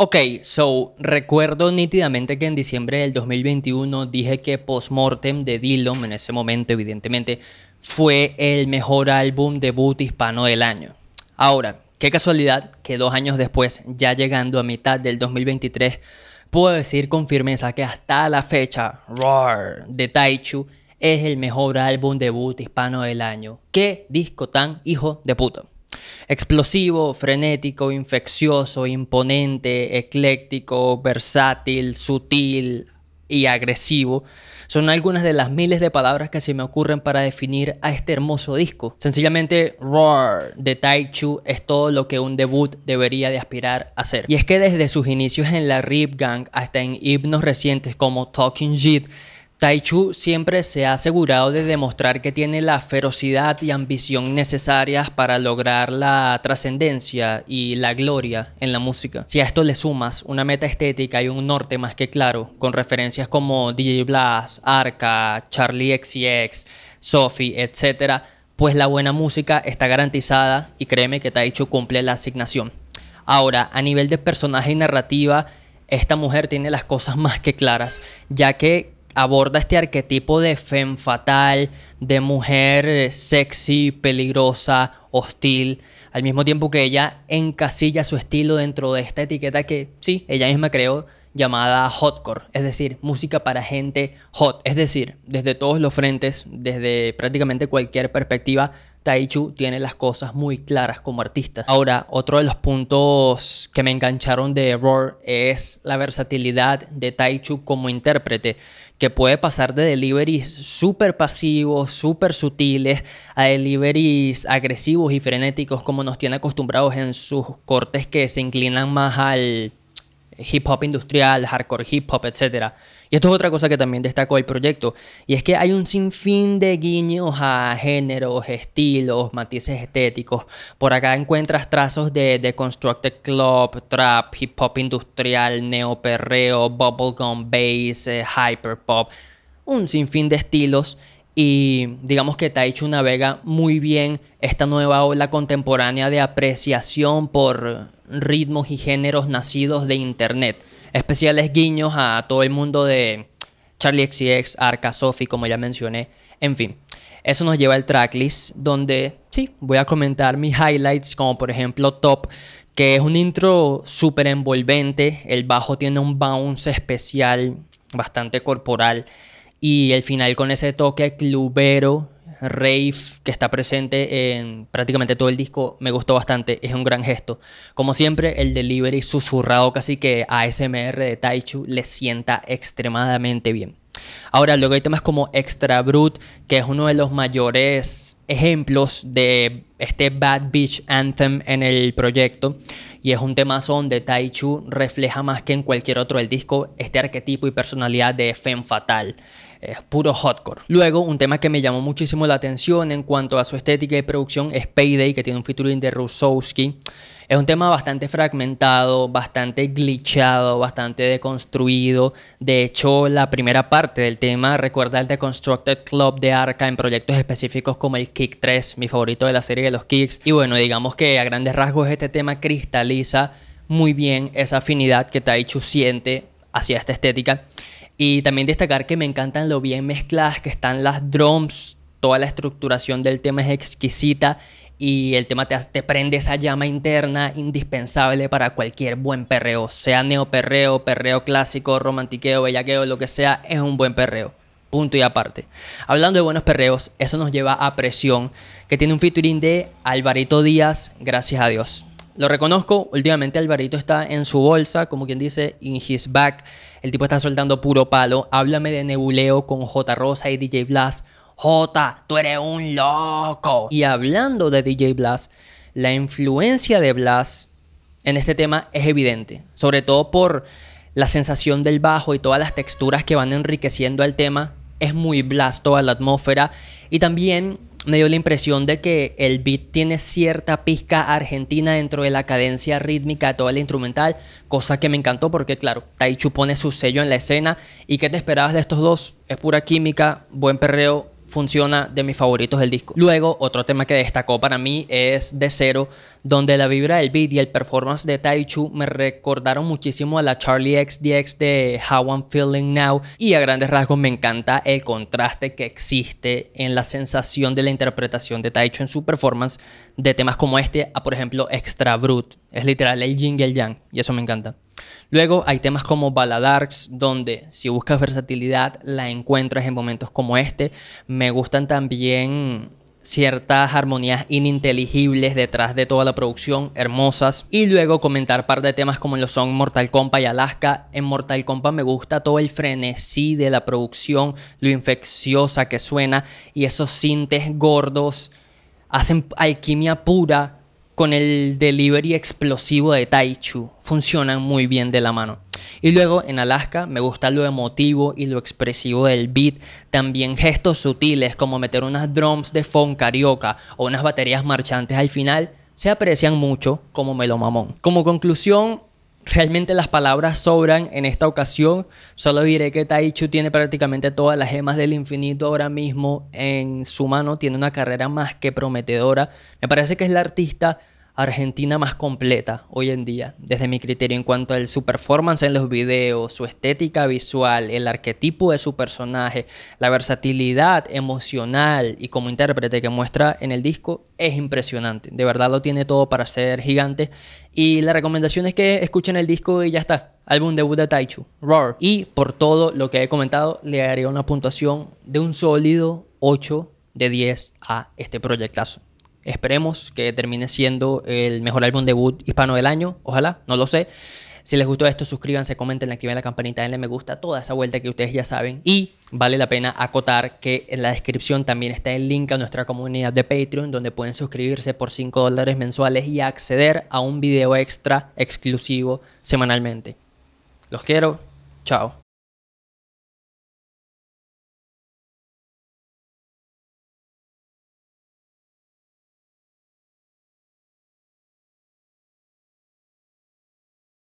Ok, so recuerdo nítidamente que en diciembre del 2021 dije que Postmortem de Dillon, en ese momento evidentemente, fue el mejor álbum debut hispano del año. Ahora, qué casualidad que dos años después, ya llegando a mitad del 2023, puedo decir con firmeza que hasta la fecha, Roar de Taichu es el mejor álbum debut hispano del año. ¡Qué disco tan hijo de puta! Explosivo, frenético, infeccioso, imponente, ecléctico, versátil, sutil y agresivo son algunas de las miles de palabras que se me ocurren para definir a este hermoso disco. Sencillamente, Roar de Taichu es todo lo que un debut debería de aspirar a ser. Y es que desde sus inicios en la Rip Gang hasta en himnos recientes como Talking Jeep, Taichu siempre se ha asegurado de demostrar que tiene la ferocidad y ambición necesarias para lograr la trascendencia y la gloria en la música. Si a esto le sumas una meta estética y un norte más que claro, con referencias como DJ Blast, Arca, Charlie XCX, Sophie, etc., pues la buena música está garantizada y créeme que Taichu cumple la asignación. Ahora, a nivel de personaje y narrativa, esta mujer tiene las cosas más que claras, ya que aborda este arquetipo de femme fatal, de mujer eh, sexy, peligrosa, hostil, al mismo tiempo que ella encasilla su estilo dentro de esta etiqueta que sí, ella misma creó llamada hotcore, es decir, música para gente hot, es decir, desde todos los frentes, desde prácticamente cualquier perspectiva, Taichu tiene las cosas muy claras como artista. Ahora, otro de los puntos que me engancharon de Roar es la versatilidad de Taichu como intérprete, que puede pasar de deliveries súper pasivos, súper sutiles, a deliveries agresivos y frenéticos como nos tiene acostumbrados en sus cortes que se inclinan más al hip hop industrial, hardcore hip hop, etc. Y esto es otra cosa que también destacó el proyecto, y es que hay un sinfín de guiños a géneros, estilos, matices estéticos. Por acá encuentras trazos de The Constructed Club, trap, hip hop industrial, Neo Perreo, bubblegum bass, eh, Hyper Pop. un sinfín de estilos. Y digamos que te ha una navega muy bien esta nueva ola contemporánea de apreciación por ritmos y géneros nacidos de Internet. Especiales guiños a todo el mundo de Charlie XCX, Arca, Sophie, como ya mencioné. En fin, eso nos lleva al tracklist donde sí, voy a comentar mis highlights como por ejemplo Top, que es un intro súper envolvente, el bajo tiene un bounce especial, bastante corporal, y el final con ese toque clubero rave que está presente en prácticamente todo el disco me gustó bastante, es un gran gesto. Como siempre, el delivery susurrado casi que ASMR de Taichu le sienta extremadamente bien. Ahora, luego hay temas como Extra Brut, que es uno de los mayores ejemplos de este Bad Beach Anthem en el proyecto. Y es un tema donde Taichu refleja más que en cualquier otro del disco este arquetipo y personalidad de Femme Fatal es puro hotcore. Luego, un tema que me llamó muchísimo la atención en cuanto a su estética y producción es Payday, que tiene un featuring de Rusowski. Es un tema bastante fragmentado, bastante glitchado, bastante deconstruido. De hecho, la primera parte del tema recuerda el Deconstructed Club de Arca en proyectos específicos como el Kick 3, mi favorito de la serie de los Kicks. Y bueno, digamos que a grandes rasgos este tema cristaliza muy bien esa afinidad que Taichu siente hacia esta estética. Y también destacar que me encantan lo bien mezcladas que están las drums, toda la estructuración del tema es exquisita y el tema te, prende esa llama interna indispensable para cualquier buen perreo, sea neoperreo, perreo clásico, romantiqueo, bellaqueo, lo que sea, es un buen perreo. Punto y aparte. Hablando de buenos perreos, eso nos lleva a Presión, que tiene un featuring de Alvarito Díaz, gracias a Dios. Lo reconozco, últimamente Alvarito está en su bolsa, como quien dice, in his back. El tipo está soltando puro palo. Háblame de nebuleo con J. Rosa y DJ Blas. J, tú eres un loco. Y hablando de DJ Blas, la influencia de Blas en este tema es evidente, sobre todo por la sensación del bajo y todas las texturas que van enriqueciendo al tema. Es muy Blas toda la atmósfera y también me dio la impresión de que el beat tiene cierta pizca argentina dentro de la cadencia rítmica de toda la instrumental, cosa que me encantó porque, claro, Taichu pone su sello en la escena. ¿Y qué te esperabas de estos dos? Es pura química, buen perreo, funciona de mis favoritos el disco. Luego, otro tema que destacó para mí es De Cero, donde la vibra del beat y el performance de Taichu me recordaron muchísimo a la Charlie XDX de How I'm Feeling Now y a grandes rasgos me encanta el contraste que existe en la sensación de la interpretación de Taichu en su performance de temas como este a por ejemplo Extra Brut. Es literal el yin y el yang y eso me encanta. Luego hay temas como Baladarks, donde si buscas versatilidad la encuentras en momentos como este. Me gustan también ciertas armonías ininteligibles detrás de toda la producción, hermosas. Y luego comentar par de temas como lo son Mortal Kombat y Alaska. En Mortal Kombat me gusta todo el frenesí de la producción, lo infecciosa que suena y esos sintes gordos hacen alquimia pura con el delivery explosivo de Taichu funcionan muy bien de la mano. Y luego en Alaska me gusta lo emotivo y lo expresivo del beat, también gestos sutiles como meter unas drums de funk carioca o unas baterías marchantes al final se aprecian mucho como melomamón. Como conclusión, Realmente las palabras sobran en esta ocasión. Solo diré que Taichu tiene prácticamente todas las gemas del infinito ahora mismo en su mano. Tiene una carrera más que prometedora. Me parece que es la artista Argentina más completa hoy en día, desde mi criterio, en cuanto a su performance en los videos, su estética visual, el arquetipo de su personaje, la versatilidad emocional y como intérprete que muestra en el disco, es impresionante. De verdad lo tiene todo para ser gigante. Y la recomendación es que escuchen el disco y ya está. Álbum debut de Taichu, Roar. Y por todo lo que he comentado, le daría una puntuación de un sólido 8 de 10 a este proyectazo. Esperemos que termine siendo el mejor álbum debut hispano del año. Ojalá, no lo sé. Si les gustó esto, suscríbanse, comenten, activen la campanita, denle me gusta, toda esa vuelta que ustedes ya saben. Y vale la pena acotar que en la descripción también está el link a nuestra comunidad de Patreon, donde pueden suscribirse por 5 dólares mensuales y acceder a un video extra exclusivo semanalmente. Los quiero, chao.